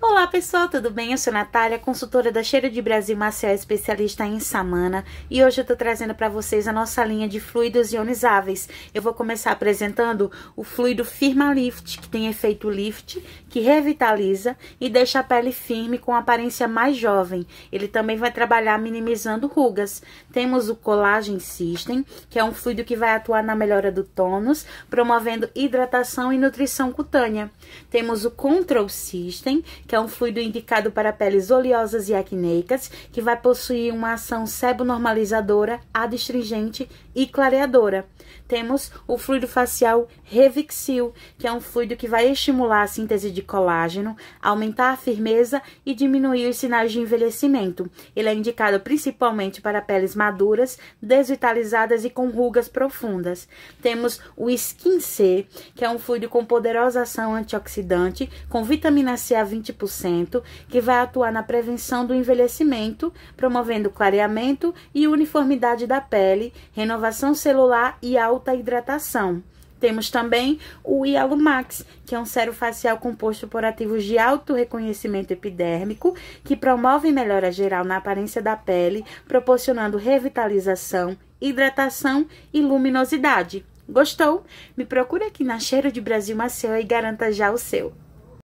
Olá pessoal, tudo bem? Eu sou Natália, consultora da Cheiro de Brasil Maciel, especialista em Samana, e hoje eu tô trazendo para vocês a nossa linha de fluidos ionizáveis. Eu vou começar apresentando o fluido Firma Lift, que tem efeito lift, que revitaliza e deixa a pele firme com aparência mais jovem. Ele também vai trabalhar minimizando rugas. Temos o Collagen System, que é um fluido que vai atuar na melhora do tônus, promovendo hidratação e nutrição cutânea. Temos o Control System, que é um fluido indicado para peles oleosas e acneicas, que vai possuir uma ação sebonormalizadora, adstringente e clareadora. Temos o fluido facial Revixil, que é um fluido que vai estimular a síntese de colágeno, aumentar a firmeza e diminuir os sinais de envelhecimento. Ele é indicado principalmente para peles maduras, desvitalizadas e com rugas profundas. Temos o Skin C, que é um fluido com poderosa ação antioxidante, com vitamina C a 20%, que vai atuar na prevenção do envelhecimento, promovendo clareamento e uniformidade da pele, renovação celular e alta hidratação. Temos também o Hialumax, que é um sérum facial composto por ativos de alto reconhecimento epidérmico, que promove melhora geral na aparência da pele, proporcionando revitalização, hidratação e luminosidade. Gostou? Me procura aqui na Cheiro de Brasil Maceió e garanta já o seu.